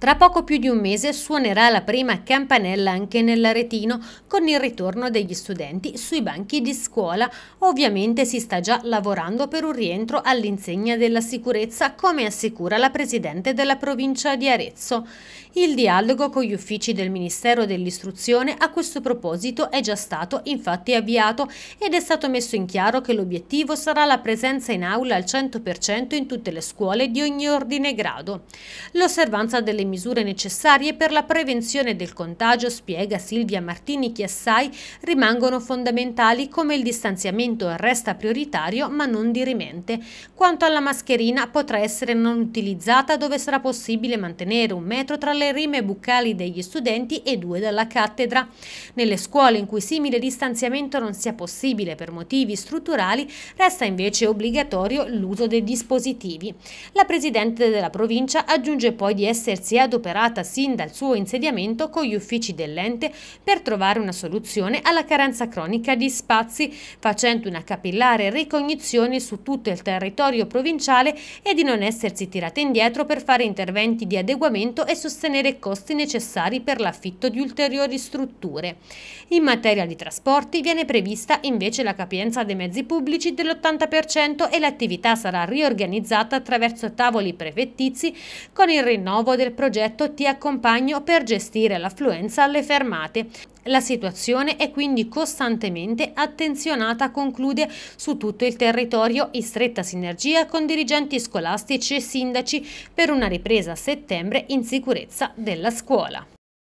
Tra poco più di un mese suonerà la prima campanella anche nell'Aretino con il ritorno degli studenti sui banchi di scuola. Ovviamente si sta già lavorando per un rientro all'insegna della sicurezza come assicura la Presidente della provincia di Arezzo. Il dialogo con gli uffici del Ministero dell'Istruzione a questo proposito è già stato infatti avviato ed è stato messo in chiaro che l'obiettivo sarà la presenza in aula al 100% in tutte le scuole di ogni ordine e grado. L'osservanza delle misure necessarie per la prevenzione del contagio, spiega Silvia Martini Chiassai, rimangono fondamentali come il distanziamento resta prioritario ma non dirimente. Quanto alla mascherina potrà essere non utilizzata dove sarà possibile mantenere un metro tra le rime buccali degli studenti e due dalla cattedra. Nelle scuole in cui simile distanziamento non sia possibile per motivi strutturali resta invece obbligatorio l'uso dei dispositivi. La Presidente della provincia aggiunge poi di essersi è adoperata sin dal suo insediamento con gli uffici dell'ente per trovare una soluzione alla carenza cronica di spazi, facendo una capillare ricognizione su tutto il territorio provinciale e di non essersi tirata indietro per fare interventi di adeguamento e sostenere i costi necessari per l'affitto di ulteriori strutture. In materia di trasporti viene prevista invece la capienza dei mezzi pubblici dell'80% e l'attività sarà riorganizzata attraverso tavoli prefettizi con il rinnovo del progetto progetto Ti accompagno per gestire l'affluenza alle fermate. La situazione è quindi costantemente attenzionata, conclude, su tutto il territorio in stretta sinergia con dirigenti scolastici e sindaci per una ripresa a settembre in sicurezza della scuola.